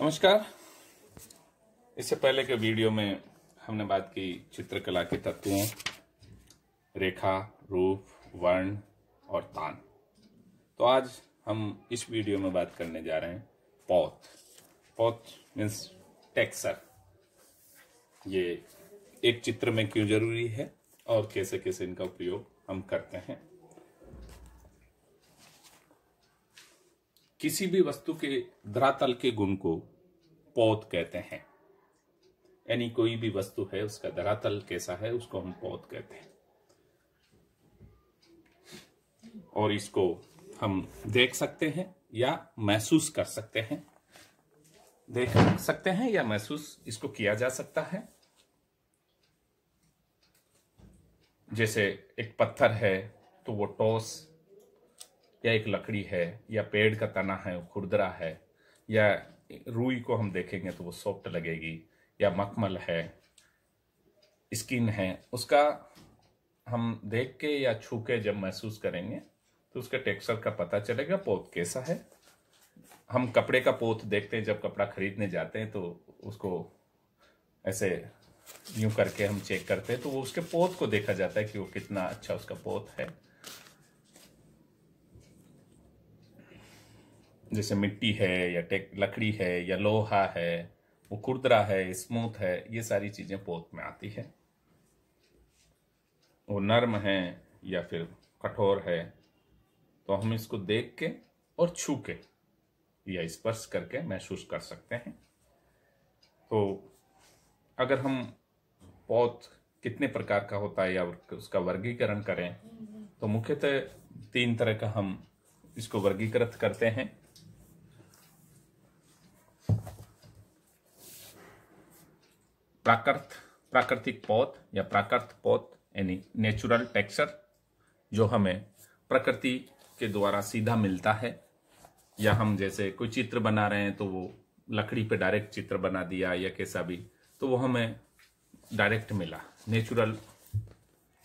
नमस्कार इससे पहले के वीडियो में हमने बात की चित्रकला के तत्वों रेखा रूप वर्ण और तान तो आज हम इस वीडियो में बात करने जा रहे हैं पौत पौत मीन्स टेक्सर ये एक चित्र में क्यों जरूरी है और कैसे कैसे इनका उपयोग हम करते हैं किसी भी वस्तु के धरातल के गुण को पौध कहते हैं यानी कोई भी वस्तु है उसका धरातल कैसा है उसको हम पौध कहते हैं और इसको हम देख सकते हैं या महसूस कर सकते हैं देख सकते हैं या महसूस इसको किया जा सकता है जैसे एक पत्थर है तो वो टॉस या एक लकड़ी है या पेड़ का तना है खुरदरा है या रुई को हम देखेंगे तो वो सॉफ्ट लगेगी या मखमल है स्किन है उसका हम देख के या छू के जब महसूस करेंगे तो उसके टेक्सचर का पता चलेगा पोत कैसा है हम कपड़े का पोत देखते हैं जब कपड़ा खरीदने जाते हैं तो उसको ऐसे यूं करके हम चेक करते हैं तो वो उसके पोत को देखा जाता है कि वो कितना अच्छा उसका पोत है जैसे मिट्टी है या टेक लकड़ी है या लोहा है वो खुरदरा है स्मूथ है ये सारी चीज़ें पोत में आती है वो नर्म है या फिर कठोर है तो हम इसको देख के और छू के या स्पर्श करके महसूस कर सकते हैं तो अगर हम पौध कितने प्रकार का होता है या उसका वर्गीकरण करें तो मुख्यतः तीन तरह का हम इसको वर्गीकृत करते हैं प्राकृत प्राकृतिक पौध या प्राकृत पौध यानी नेचुरल टेक्सचर जो हमें प्रकृति के द्वारा सीधा मिलता है या हम जैसे कोई चित्र बना रहे हैं तो वो लकड़ी पे डायरेक्ट चित्र बना दिया या कैसा भी तो वो हमें डायरेक्ट मिला नेचुरल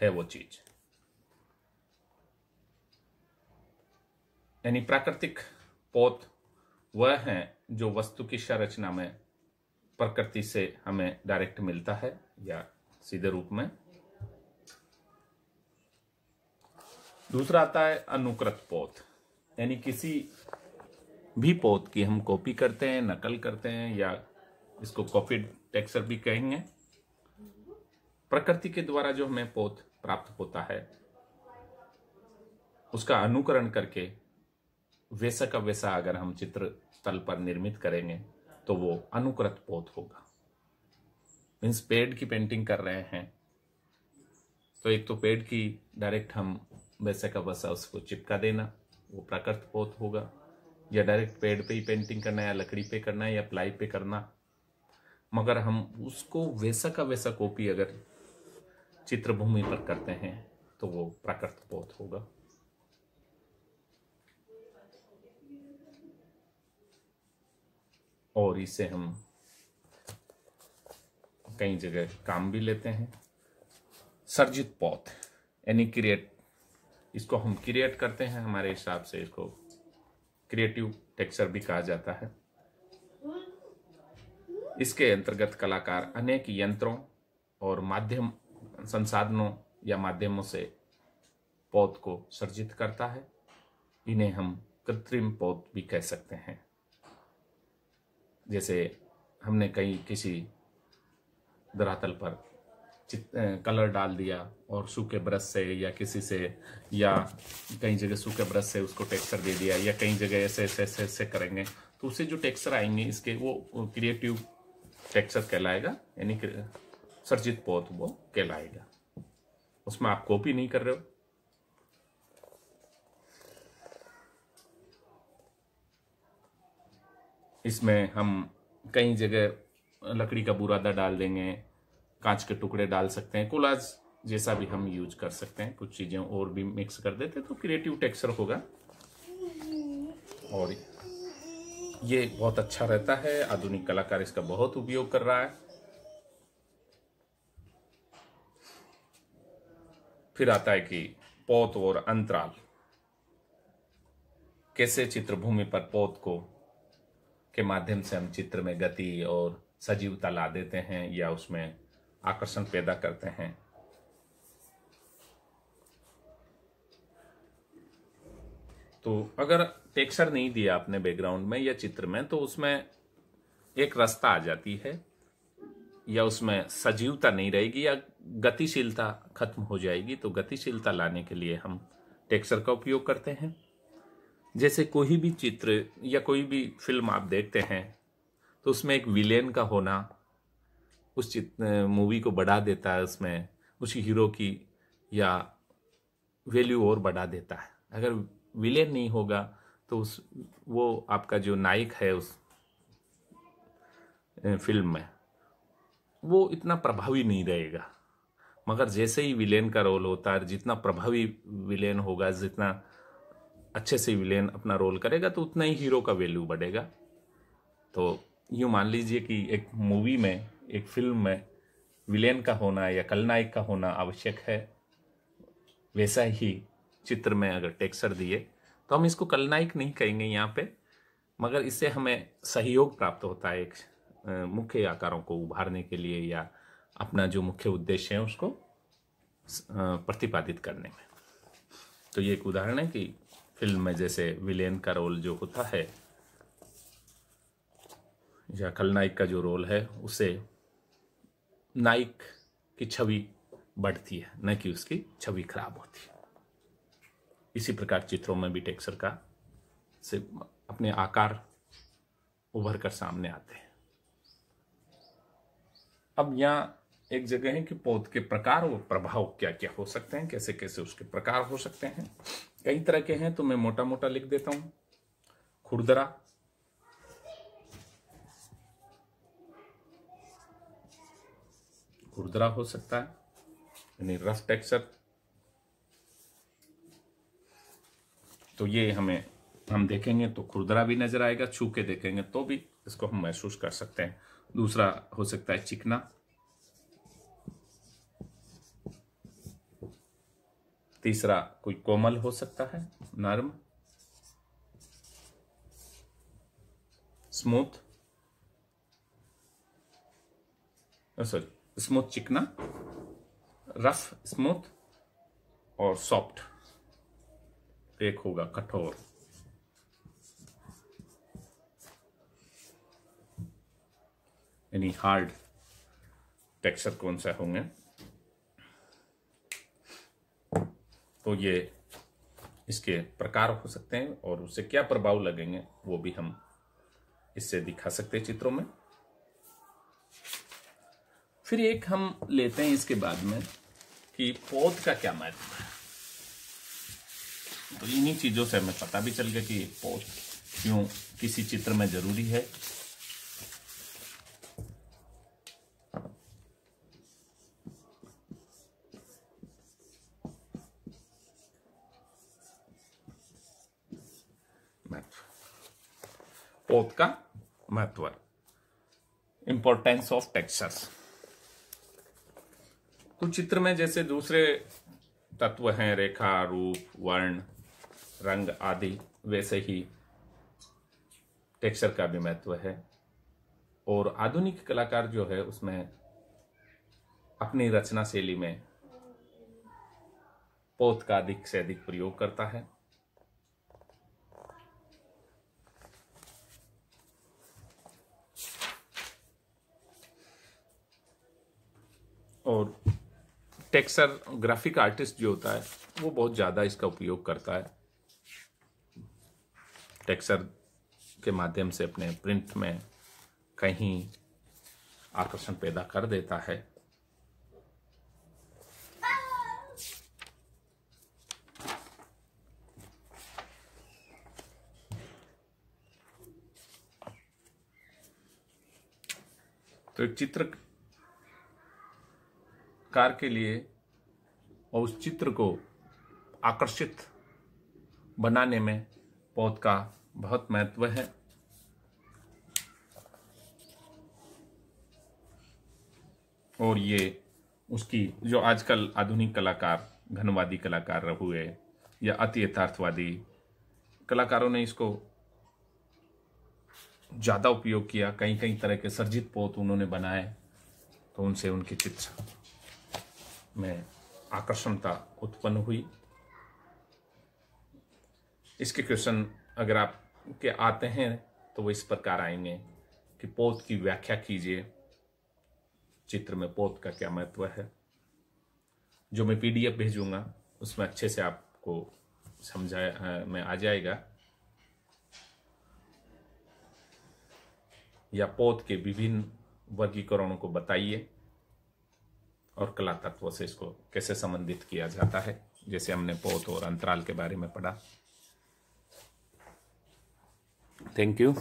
है वो चीज यानी प्राकृतिक पौध वह हैं जो वस्तु की संरचना में प्रकृति से हमें डायरेक्ट मिलता है या सीधे रूप में दूसरा आता है अनुकृत पौध यानी किसी भी पौध की हम कॉपी करते हैं नकल करते हैं या इसको कॉपी टेक्सर भी कहेंगे प्रकृति के द्वारा जो हमें पौध प्राप्त होता है उसका अनुकरण करके वैसा का वैसा अगर हम चित्र तल पर निर्मित करेंगे तो वो अनुकृत पोत होगा मीन्स पेड़ की पेंटिंग कर रहे हैं तो एक तो पेड़ की डायरेक्ट हम वैसा का वैसा उसको चिपका देना वो प्राकृत पोत होगा या डायरेक्ट पेड़ पे ही पेंटिंग करना है या लकड़ी पे करना है या प्लाई पे करना मगर हम उसको वैसा का वैसा कॉपी अगर चित्रभूमि पर करते हैं तो वो प्राकृत पोत होगा और इसे हम कई जगह काम भी लेते हैं सर्जित पौध यानी क्रिएट इसको हम क्रिएट करते हैं हमारे हिसाब से इसको क्रिएटिव टेक्सचर भी कहा जाता है इसके अंतर्गत कलाकार अनेक यंत्रों और माध्यम संसाधनों या माध्यमों से पौध को सर्जित करता है इन्हें हम कृत्रिम पौध भी कह सकते हैं जैसे हमने कहीं किसी धरातल पर कलर डाल दिया और सूखे ब्रश से या किसी से या कई जगह सूखे ब्रश से उसको टेक्सचर दे दिया या कई जगह ऐसे ऐसे ऐसे ऐसे करेंगे तो उससे जो टेक्सचर आएंगे इसके वो क्रिएटिव टेक्सचर कहलाएगा यानी सर्जित पौध वो कहलाएगा उसमें आप कॉपी नहीं कर रहे हो इसमें हम कई जगह लकड़ी का बुरादा डाल देंगे कांच के टुकड़े डाल सकते हैं कोलाज जैसा भी हम यूज कर सकते हैं कुछ चीज़ें और भी मिक्स कर देते हैं तो क्रिएटिव टेक्सचर होगा और ये बहुत अच्छा रहता है आधुनिक कलाकार इसका बहुत उपयोग कर रहा है फिर आता है कि पौत और अंतराल कैसे चित्रभूमि पर पौत को के माध्यम से हम चित्र में गति और सजीवता ला देते हैं या उसमें आकर्षण पैदा करते हैं तो अगर टेक्सचर नहीं दिया आपने बैकग्राउंड में या चित्र में तो उसमें एक रास्ता आ जाती है या उसमें सजीवता नहीं रहेगी या गतिशीलता खत्म हो जाएगी तो गतिशीलता लाने के लिए हम टेक्सचर का उपयोग करते हैं जैसे कोई भी चित्र या कोई भी फिल्म आप देखते हैं तो उसमें एक विलेन का होना उस चित्र मूवी को बढ़ा देता है उसमें उस हीरो की या वैल्यू और बढ़ा देता है अगर विलेन नहीं होगा तो उस वो आपका जो नायक है उस फिल्म में वो इतना प्रभावी नहीं रहेगा मगर जैसे ही विलेन का रोल होता है जितना प्रभावी विलेन होगा जितना अच्छे से विलेन अपना रोल करेगा तो उतना ही हीरो का वैल्यू बढ़ेगा तो यूँ मान लीजिए कि एक मूवी में एक फिल्म में विलेन का होना या कलनायक का होना आवश्यक है वैसा ही चित्र में अगर टेक्सर दिए तो हम इसको कलनायक नहीं कहेंगे यहाँ पे मगर इससे हमें सहयोग प्राप्त होता है एक मुख्य आकारों को उभारने के लिए या अपना जो मुख्य उद्देश्य है उसको प्रतिपादित करने में तो ये एक उदाहरण है कि फिल्म में जैसे विलेन का रोल जो होता है या खलनायक का जो रोल है उसे नायक की छवि बढ़ती है न कि उसकी छवि खराब होती है इसी प्रकार चित्रों में भी टेक्सर का से अपने आकार उभर कर सामने आते हैं अब यहाँ एक जगह है कि पौध के प्रकार और प्रभाव क्या क्या हो सकते हैं कैसे कैसे उसके प्रकार हो सकते हैं कई तरह के हैं तो मैं मोटा मोटा लिख देता हूं खुरदरा खुरदरा हो सकता है यानी रफ टेक्सचर तो ये हमें हम देखेंगे तो खुरदरा भी नजर आएगा छू के देखेंगे तो भी इसको हम महसूस कर सकते हैं दूसरा हो सकता है चिकना तीसरा कोई कोमल हो सकता है नर्म स्मूथ सॉरी स्मूथ चिकना रफ स्मूथ और सॉफ्ट एक होगा कठोर यानी हार्ड टेक्सचर कौन सा होंगे तो ये इसके प्रकार हो सकते हैं और उससे क्या प्रभाव लगेंगे वो भी हम इससे दिखा सकते हैं चित्रों में फिर एक हम लेते हैं इसके बाद में कि पौध का क्या महत्व है तो इन्हीं चीज़ों से हमें पता भी चल गया कि पौध क्यों किसी चित्र में ज़रूरी है महत्व पोत का महत्व इंपॉर्टेंस ऑफ टेक्सचर्स तो चित्र में जैसे दूसरे तत्व हैं रेखा रूप वर्ण रंग आदि वैसे ही टेक्सचर का भी महत्व है और आधुनिक कलाकार जो है उसमें अपनी रचना शैली में पोत का अधिक से अधिक प्रयोग करता है और टेक्सर ग्राफिक आर्टिस्ट जो होता है वो बहुत ज़्यादा इसका उपयोग करता है टेक्सर के माध्यम से अपने प्रिंट में कहीं आकर्षण पैदा कर देता है तो एक चित्र कार के लिए और उस चित्र को आकर्षित बनाने में पौध का बहुत महत्व है और ये उसकी जो आजकल आधुनिक कलाकार घनवादी कलाकार हुए या अति यथार्थवादी कलाकारों ने इसको ज़्यादा उपयोग किया कई कई तरह के सर्जित पोत उन्होंने बनाए तो उनसे उनके चित्र में आकर्षणता उत्पन्न हुई इसके क्वेश्चन अगर आप के आते हैं तो वो इस प्रकार आएंगे कि पोत की व्याख्या कीजिए चित्र में पोत का क्या महत्व है जो मैं पीडीएफ भेजूंगा उसमें अच्छे से आपको समझाया में आ जाएगा या पोत के विभिन्न वर्गीकरणों को बताइए और कला तत्व से इसको कैसे संबंधित किया जाता है जैसे हमने पोत और अंतराल के बारे में पढ़ा थैंक यू